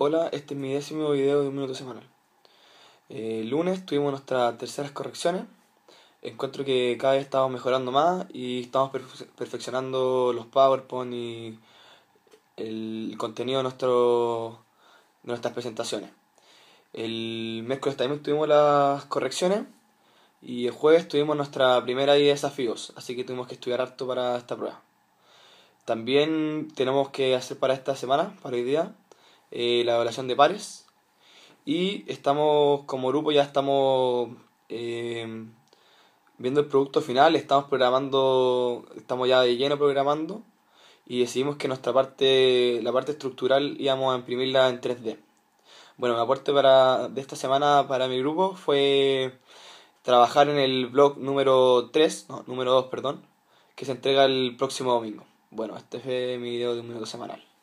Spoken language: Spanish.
Hola, este es mi décimo video de un minuto semanal. El eh, lunes tuvimos nuestras terceras correcciones. Encuentro que cada vez estamos mejorando más y estamos perfeccionando los PowerPoint y el contenido de, nuestro, nuestras presentaciones. El miércoles también tuvimos las correcciones y el jueves tuvimos nuestra primera idea de desafíos, así que tuvimos que estudiar harto para esta prueba. También tenemos que hacer para esta semana, para hoy día, eh, la evaluación de pares. Y estamos, como grupo, ya estamos eh, viendo el producto final, estamos programando, estamos ya de lleno programando y decidimos que nuestra parte, la parte estructural íbamos a imprimirla en 3D. Bueno, mi aporte para, de esta semana para mi grupo fue trabajar en el blog número 3, no, número 2, perdón, que se entrega el próximo domingo. Bueno, este fue mi video de un minuto semanal.